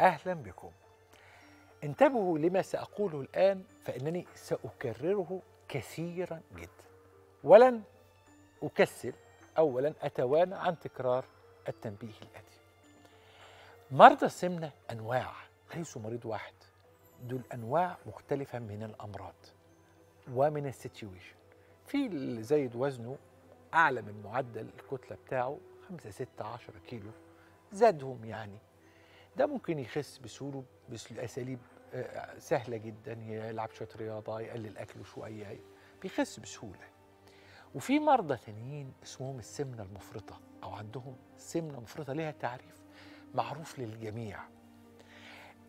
أهلا بكم انتبهوا لما سأقوله الآن فإنني سأكرره كثيرا جدا ولن أكسل اولا أتوانى عن تكرار التنبيه الآتي مرضى السمنة أنواع ليسوا مريض واحد دول أنواع مختلفة من الأمراض ومن السيتويشن في اللي زايد وزنه أعلى من معدل الكتلة بتاعه 5 6 10 كيلو زادهم يعني ده ممكن يخس بسهوله باساليب آه، سهله جدا يلعب شويه رياضه يقلل اكله شويه بيخس بسهوله وفي مرضى تانيين اسمهم السمنه المفرطه او عندهم سمنه مفرطه ليها تعريف معروف للجميع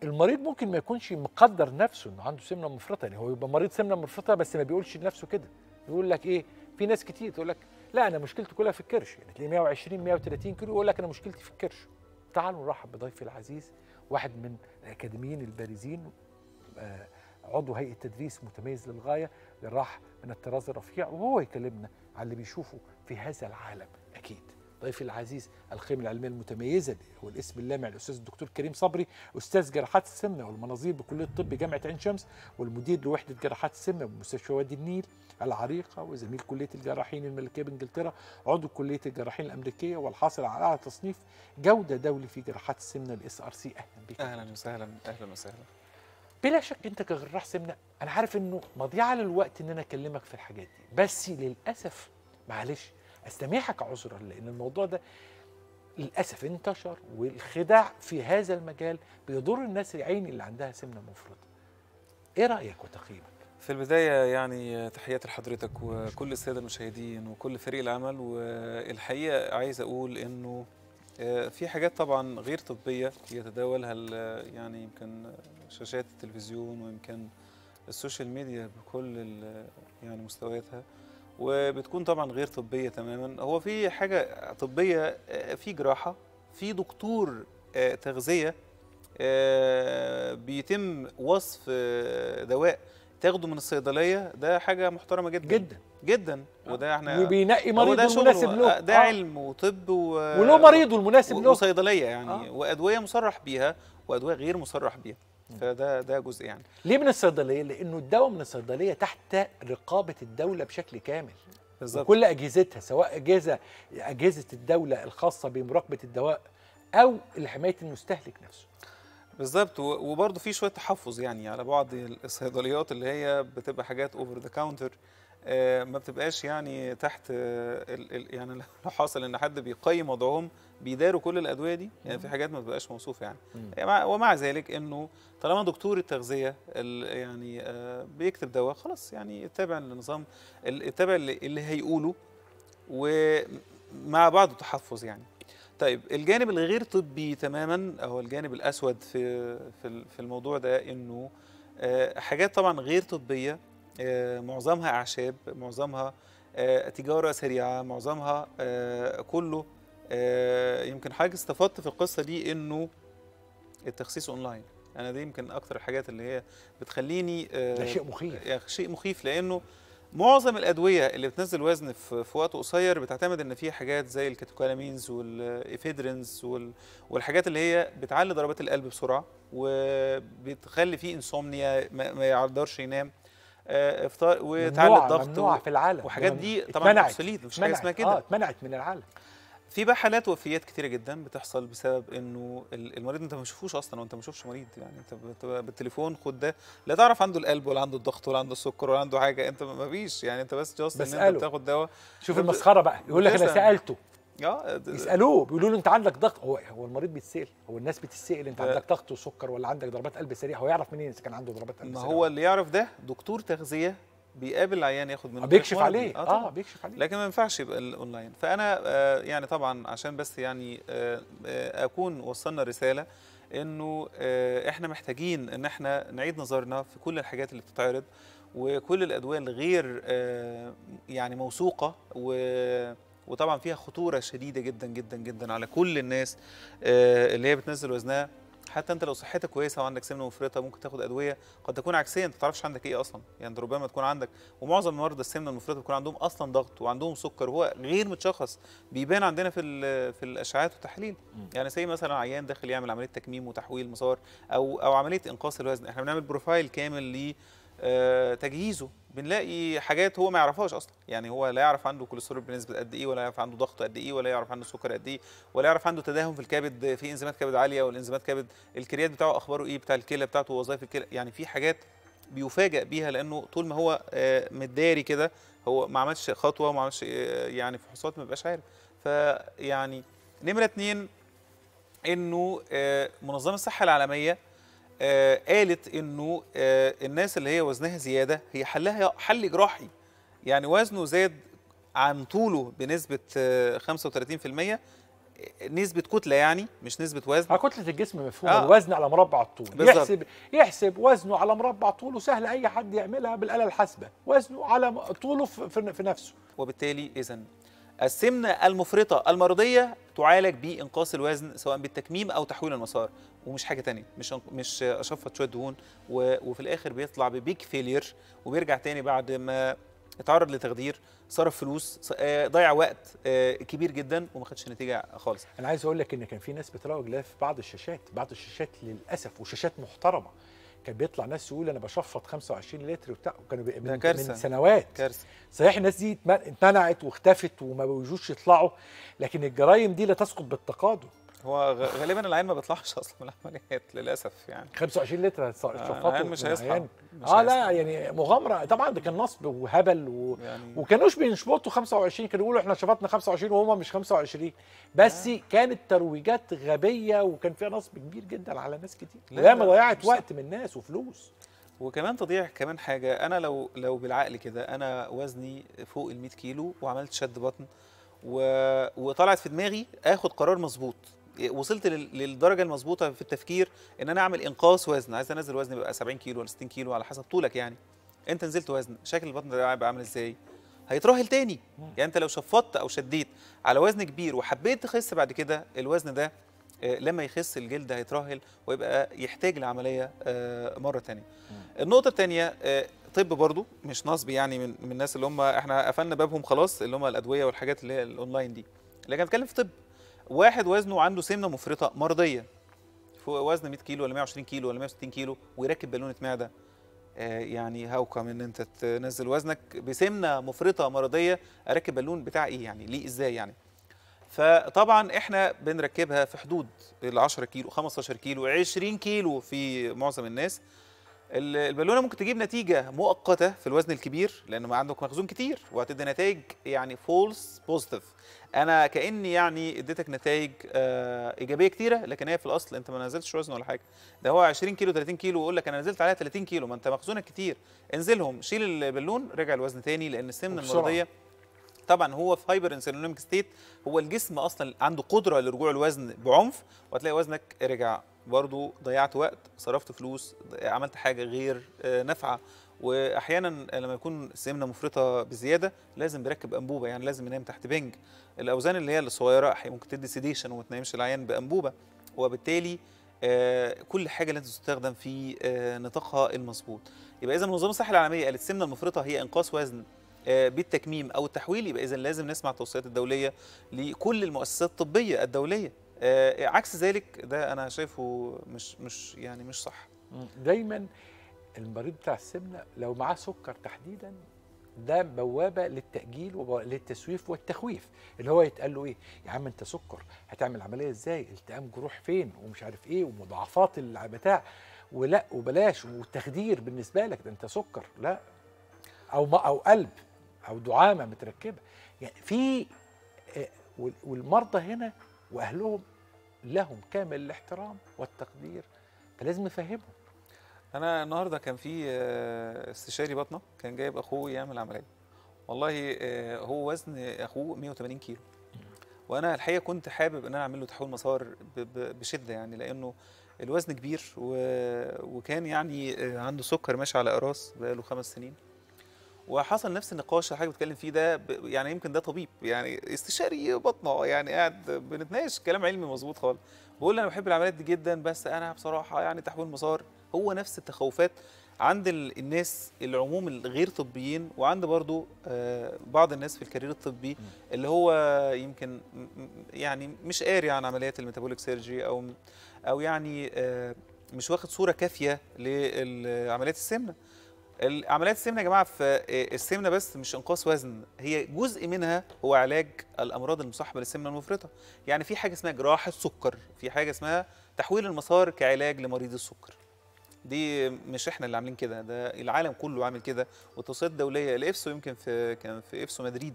المريض ممكن ما يكونش مقدر نفسه انه عنده سمنه مفرطه يعني هو يبقى مريض سمنه مفرطه بس ما بيقولش لنفسه كده يقول لك ايه في ناس كتير تقول لك لا انا مشكلتي كلها في الكرش يعني تلاقيه 120 130 كيلو يقول لك انا مشكلتي في الكرش تعالوا نرحب بضيفي العزيز واحد من الأكاديميين البارزين آه، عضو هيئة تدريس متميز للغاية اللي راح من الطراز الرفيع وهو يكلمنا على اللي بيشوفه في هذا العالم أكيد ضيفي العزيز الخيمه العلميه المتميزه دي هو الاسم اللامع الاستاذ الدكتور كريم صبري استاذ جراحات السمنه والمناظير بكليه الطب جامعه عين شمس والمدير لوحده جراحات السمنه بمستشفى وادي النيل العريقه وزميل كليه الجراحين الملكيه بانجلترا عضو كليه الجراحين الامريكيه والحاصل على أعلى تصنيف جوده دولي في جراحات السمنه الاس ار سي اهلا بك اهلا وسهلا اهلا وسهلا بلا شك انت كجراح سمنه انا عارف انه مضيعه للوقت ان انا اكلمك في الحاجات دي بس للاسف معلش أستميحك عذرا لأن الموضوع ده للأسف انتشر والخداع في هذا المجال بيضر الناس العين اللي عندها سمنة مفرطة إيه رأيك وتقييمك؟ في البداية يعني تحياتي لحضرتك وكل السادة المشاهدين وكل فريق العمل والحقيقة عايز أقول إنه آه، في حاجات طبعا غير طبية يتداولها يعني يمكن شاشات التلفزيون ويمكن السوشيال ميديا بكل يعني مستوياتها وبتكون طبعا غير طبيه تماما هو في حاجه طبيه آه، في جراحه في دكتور آه، تغذيه آه، بيتم وصف دواء تاخده من الصيدليه ده حاجه محترمه جدا جدا جدا وده احنا وبينقي مريض المناسب له ده آه. علم وطب و... وله مريضه المناسب له وصيدليه يعني آه. وادويه مصرح بيها وادويه غير مصرح بيها فده ده جزء يعني ليه من الصيدليه لانه الدواء من الصيدليه تحت رقابه الدوله بشكل كامل بالظبط كل اجهزتها سواء اجهزه اجهزه الدوله الخاصه بمراقبه الدواء او لحمايه المستهلك نفسه بالظبط وبرضه في شويه تحفظ يعني على بعض الصيدليات اللي هي بتبقى حاجات اوفر ذا كاونتر آه، ما بتبقاش يعني تحت آه، يعني لو حصل ان حد بيقيم وضعهم بيداروا كل الادويه دي يعني في حاجات ما بتبقاش موصوفه يعني ومع ذلك انه طالما دكتور التغذيه يعني آه، بيكتب دواء خلاص يعني يتابع النظام يتابع اللي هيقوله ومع بعض تحفظ يعني طيب الجانب الغير طبي تماما او الجانب الاسود في في الموضوع ده انه حاجات طبعا غير طبيه آه، معظمها اعشاب معظمها آه، تجاره سريعه معظمها آه، كله يمكن حاجه استفدت في القصه دي انه التخصيص اونلاين انا دي يمكن اكتر الحاجات اللي هي بتخليني ده شيء مخيف شيء مخيف لانه معظم الادويه اللي بتنزل وزن في وقت قصير بتعتمد ان في حاجات زي الكاتوكالامينز والافيدرينز والحاجات اللي هي بتعلي ضربات القلب بسرعه وبتخلي فيه انسومنيا ما يقدرش ينام آه، افطار وتعلي الضغط ممنوع في العالم وحاجات دي طبعا ابسوليت مش حاجه اسمها كده آه، اتمنعت من العالم في بقى حالات وفيات كتيره جدا بتحصل بسبب انه المريض انت ما بتشوفوش اصلا وانت ما بتشوفش مريض يعني انت بالتليفون خد ده لا تعرف عنده القلب ولا عنده الضغط ولا عنده السكر ولا عنده حاجه انت ما فيش يعني انت بس جاست ان انت بتاخد دواء شوف المسخره بقى يقول لك انا سالته اه يسالوه بيقولوا له انت عندك ضغط هو هو المريض بيتسال هو الناس بتتسال انت آه. عندك ضغط وسكر ولا عندك ضربات قلب سريعه هو يعرف منين اذا كان عنده ضربات قلب ما هو اللي يعرف ده دكتور تغذيه بيقابل العيان ياخد منه آه، بيكشف عليه اه, آه بيكشف عليه لكن ما ينفعش يبقى الاونلاين فانا آه يعني طبعا عشان بس يعني آه آه اكون وصلنا رساله انه آه احنا محتاجين ان احنا نعيد نظرنا في كل الحاجات اللي بتتعرض وكل الادويه الغير آه يعني موثوقه و وطبعا فيها خطوره شديده جدا جدا جدا على كل الناس آه، اللي هي بتنزل وزنها حتى انت لو صحتك كويسه وعندك سمنه مفرطه ممكن تاخد ادويه قد تكون عكسيه انت ما تعرفش عندك ايه اصلا يعني ربما تكون عندك ومعظم مرضى السمنه المفرطه بيكون عندهم اصلا ضغط وعندهم سكر وهو غير متشخص بيبان عندنا في في الاشعاعات والتحاليل يعني زي مثلا عيان داخل يعمل عمليه تكميم وتحويل مسار او او عمليه انقاص الوزن احنا بنعمل بروفايل كامل ليه آه، تجهيزه بنلاقي حاجات هو ما يعرفهاش اصلا يعني هو لا يعرف عنده كوليسترول بنسبه قد ايه ولا يعرف عنده ضغط قد ايه ولا يعرف عنده سكر قد ايه ولا يعرف عنده تداهم في الكبد في انزيمات كبد عاليه والانزيمات كبد الكريات بتاعه اخباره ايه بتاع الكلى بتاعته وظائف الكلى يعني في حاجات بيفاجئ بيها لانه طول ما هو آه، متداري كده هو ما عملش خطوه وما عملش آه، يعني فحوصات ما بيبقاش عارف فيعني نمره اتنين انه منظمه الصحه العالميه آه، قالت انه آه، الناس اللي هي وزنها زياده هي حلها حل جراحي يعني وزنه زاد عن طوله بنسبه 35% آه، نسبة كتلة يعني مش نسبة وزن كتلة الجسم مفهومة آه. الوزن على مربع الطول بالزبط. يحسب يحسب وزنه على مربع طوله سهل أي حد يعملها بالآلة الحاسبة وزنه على طوله في نفسه وبالتالي إذا السمنة المفرطة المرضية تعالج بإنقاص الوزن سواء بالتكميم أو تحويل المسار ومش حاجة تانية مش مش أشفط شوية دهون وفي الآخر بيطلع ببيج فيلير وبيرجع تاني بعد ما اتعرض لتخدير صرف فلوس آه، ضيع وقت آه، كبير جدا وما خدش نتيجه خالص انا عايز اقول لك ان كان في ناس بتراوج لها في بعض الشاشات بعض الشاشات للاسف وشاشات محترمه كان بيطلع ناس يقول انا بشفط 25 لتر وبتاع وكانوا من, كارثة. من سنوات كارثة. صحيح الناس دي اتمنعت واختفت وما بيجوش يطلعوا لكن الجرائم دي لا تسقط بالتقادم هو غالبا العين ما بيطلعش اصلا من العمليات للاسف يعني 25 لتر شفاطه مش هيصحى اه لا يعني مغامره طبعا ده كان نصب وهبل و... يعني وكانوش بيشبطوا 25 كانوا يقولوا احنا شفطنا 25 وهما مش 25 بس آه. كانت ترويجات غبيه وكان فيها نصب كبير جدا على ناس كتير ما ضيعت وقت من الناس وفلوس وكمان تضيع كمان حاجه انا لو لو بالعقل كده انا وزني فوق ال 100 كيلو وعملت شد بطن و... وطلعت في دماغي اخد قرار مظبوط وصلت للدرجه المظبوطه في التفكير ان انا اعمل انقاص وزن عايز انزل وزني بقى 70 كيلو ولا 60 كيلو على حسب طولك يعني انت نزلت وزن شكل البطن ده هيبقى عامل ازاي هيتراهل تاني يعني انت لو شفطت او شديت على وزن كبير وحبيت تخس بعد كده الوزن ده آه، لما يخس الجلد هيتراهل ويبقى يحتاج لعمليه آه، مره تانية النقطه الثانيه آه، طب برضو مش نصب يعني من الناس اللي هم احنا قفلنا بابهم خلاص اللي هم الادويه والحاجات اللي هي الاونلاين دي لكن اتكلم في طب واحد وزنه عنده سمنه مفرطه مرضيه فوق وزن 100 كيلو ولا 120 كيلو ولا 160 كيلو ويركب بالونه معده آه، يعني هاو كم ان انت تنزل وزنك بسمنه مفرطه مرضيه اركب بالون بتاع ايه يعني ليه ازاي يعني فطبعا احنا بنركبها في حدود ال 10 كيلو 15 كيلو 20 كيلو في معظم الناس البالونه ممكن تجيب نتيجه مؤقته في الوزن الكبير لان ما عندك مخزون كتير وهتدي نتائج يعني فولس بوزيتيف انا كاني يعني اديتك نتائج آه، ايجابيه كتيره لكن هي في الاصل انت ما نزلتش وزن ولا حاجه ده هو 20 كيلو 30 كيلو ويقول لك انا نزلت عليها 30 كيلو ما انت مخزونك كتير انزلهم شيل البالون رجع الوزن تاني لان السمنه المرضيه طبعا هو في هايبر انسولينيميك ستيت هو الجسم اصلا عنده قدره لرجوع الوزن بعنف وهتلاقي وزنك رجع برضه ضيعت وقت صرفت فلوس عملت حاجه غير آه، نافعه واحيانا لما يكون السمنه مفرطه بزياده لازم بيركب انبوبه يعني لازم ينام تحت بنج الاوزان اللي هي الصغيره ممكن تدي سيديشن وما تنامش العيان بانبوبه وبالتالي آه، كل حاجه لازم تستخدم في آه، نطاقها المظبوط يبقى اذا منظمه الصحه العالميه قالت السمنه المفرطه هي انقاص وزن آه، بالتكميم او التحويل يبقى اذا لازم نسمع التوصيات الدوليه لكل المؤسسات الطبيه الدوليه آه، عكس ذلك ده انا شايفه مش مش يعني مش صح دايما المريض بتاع السمنه لو معاه سكر تحديدا ده بوابه للتاجيل وللتسويف والتخويف اللي هو يتقال له ايه يا عم انت سكر هتعمل عمليه ازاي التئام جروح فين ومش عارف ايه ومضاعفات البتاع ولا وبلاش والتخدير بالنسبه لك ده انت سكر لا او ما او قلب او دعامه متركبه يعني في آه، والمرضى هنا واهلهم لهم كامل الاحترام والتقدير فلازم نفهمهم انا النهارده كان في آه، استشاري بطنه كان جايب اخوه يعمل عمليه والله آه، هو وزن اخوه 180 كيلو وانا الحقيقه كنت حابب ان انا اعمل له تحويل مسار بشده يعني لانه الوزن كبير وكان يعني عنده سكر ماشي على قراص بقاله خمس سنين وحصل نفس النقاش اللي حضرتك بتتكلم فيه ده يعني يمكن ده طبيب يعني استشاري بطنه يعني قاعد بنتناقش كلام علمي مظبوط خالص بقول له انا بحب العمليات دي جدا بس انا بصراحه يعني تحويل مسار هو نفس التخوفات عند الناس العموم الغير طبيين وعند برضو آه، بعض الناس في الكارير الطبي اللي هو يمكن يعني مش قاري عن عمليات الميتابوليك سيرجي او او يعني آه، مش واخد صوره كافيه لعمليات السمنه عمليات السمنه يا جماعه في آه، السمنه بس مش انقاص وزن هي جزء منها هو علاج الامراض المصاحبه للسمنه المفرطه يعني في حاجه اسمها جراحه سكر في حاجه اسمها تحويل المسار كعلاج لمريض السكر دي مش احنا اللي عاملين كده ده العالم كله عامل كده والتوصيات الدوليه الافسو يمكن في كان في افسو مدريد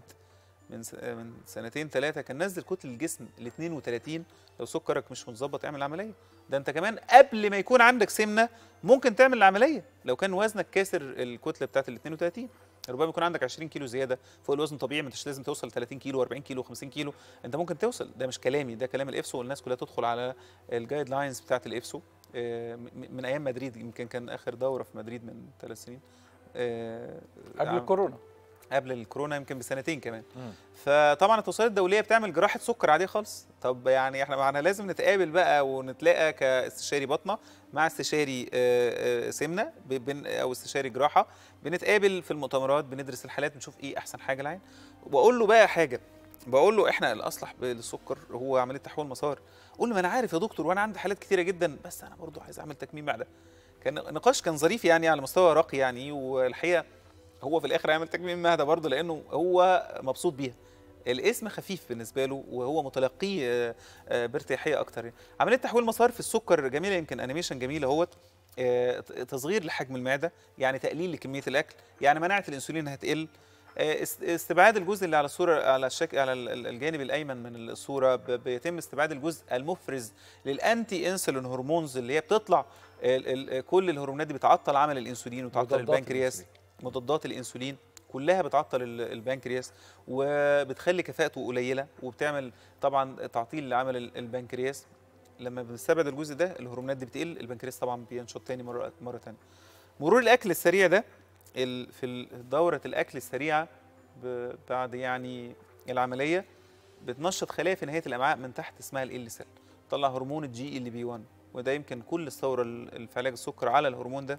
من من سنتين ثلاثه كان نزل كتل الجسم ل 32 لو سكرك مش متظبط اعمل عمليه ده انت كمان قبل ما يكون عندك سمنه ممكن تعمل العمليه لو كان وزنك كاسر الكتله بتاعت ال 32 ربما يكون عندك 20 كيلو زياده فوق الوزن الطبيعي ما انتش لازم توصل 30 كيلو 40 كيلو 50 كيلو انت ممكن توصل ده مش كلامي ده كلام الافسو والناس كلها تدخل على الجايد لاينز بتاعت الافسو آه، من ايام مدريد يمكن كان اخر دوره في مدريد من ثلاث سنين آه، قبل آه، الكورونا قبل الكورونا يمكن بسنتين كمان م. فطبعا التوصيات الدوليه بتعمل جراحه سكر عاديه خالص طب يعني احنا معنا لازم نتقابل بقى ونتلاقى كاستشاري بطنه مع استشاري آه، آه، سمنه او استشاري جراحه بنتقابل في المؤتمرات بندرس الحالات بنشوف ايه احسن حاجه للعين واقول له بقى حاجه بقول له احنا الاصلح بالسكر هو عمليه تحويل مسار قول له ما انا عارف يا دكتور وانا عندي حالات كثيره جدا بس انا برضه عايز اعمل تكميم معده كان نقاش كان ظريف يعني على مستوى راقي يعني والحقيقه هو في الاخر هيعمل تكميم مهده برضه لانه هو مبسوط بيها الاسم خفيف بالنسبه له وهو متلقيه آه، آه، بارتياحيه اكتر يعني. عمليه تحويل مصارف السكر جميله يمكن انيميشن جميل اهوت آه، تصغير لحجم المعده يعني تقليل لكميه الاكل يعني مناعه الانسولين هتقل استبعاد الجزء اللي على الصوره على الشكل على الجانب الايمن من الصوره بيتم استبعاد الجزء المفرز للانتي انسولين هرمونز اللي هي بتطلع كل الهرمونات دي بتعطل عمل الانسولين وتعطل البنكرياس مضادات الانسولين كلها بتعطل البنكرياس وبتخلي كفاءته قليله وبتعمل طبعا تعطيل لعمل البنكرياس لما بنستبعد الجزء ده الهرمونات دي بتقل البنكرياس طبعا بينشط تاني مره مره تانيه مرور الاكل السريع ده في دوره الاكل السريعه بعد يعني العمليه بتنشط خلايا في نهايه الامعاء من تحت اسمها ال سيل بتطلع هرمون الجي ال بي 1 وده يمكن كل الثوره في علاج السكر على الهرمون ده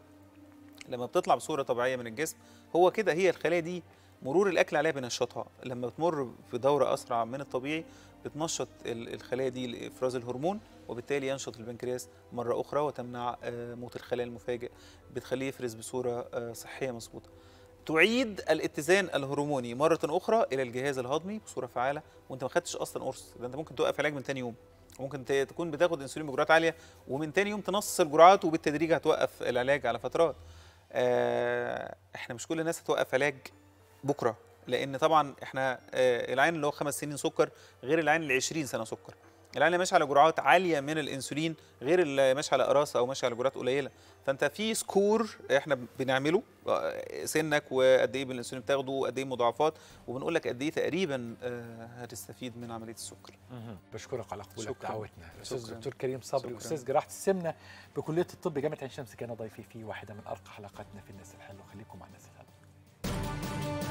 لما بتطلع بصوره طبيعيه من الجسم هو كده هي الخلايا دي مرور الاكل عليها بينشطها لما بتمر في دوره اسرع من الطبيعي بتنشط الخلايا دي لافراز الهرمون وبالتالي ينشط البنكرياس مره اخرى وتمنع آه، موت الخلايا المفاجئ بتخليه يفرز بصوره آه، صحيه مظبوطه تعيد الاتزان الهرموني مره اخرى الى الجهاز الهضمي بصوره فعاله وانت ما خدتش اصلا قرص ده انت ممكن توقف علاج من ثاني يوم ممكن تكون بتاخد انسولين بجرعات عاليه ومن ثاني يوم تنص الجرعات وبالتدريج هتوقف العلاج على فترات آه، احنا مش كل الناس هتوقف علاج بكره لان طبعا احنا آه، العين اللي هو خمس سنين سكر غير العين اللي 20 سنه سكر العين ماشي على جرعات عاليه من الانسولين غير اللي ماشي على قراصه او ماشي على جرعات قليله فانت في سكور احنا بنعمله آه، سنك وقد ايه بالانسولين بتاخده وقد ايه مضاعفات وبنقول لك قد ايه تقريبا آه، هتستفيد من عمليه السكر بشكرك على قبولك دعوتنا الاستاذ دكتور كريم صبري استاذ جراحه السمنه بكليه الطب جامعه عين شمس كان ضيفي في واحده من ارقى حلقاتنا في الناس الحلوه خليكم مع الناس الحلوه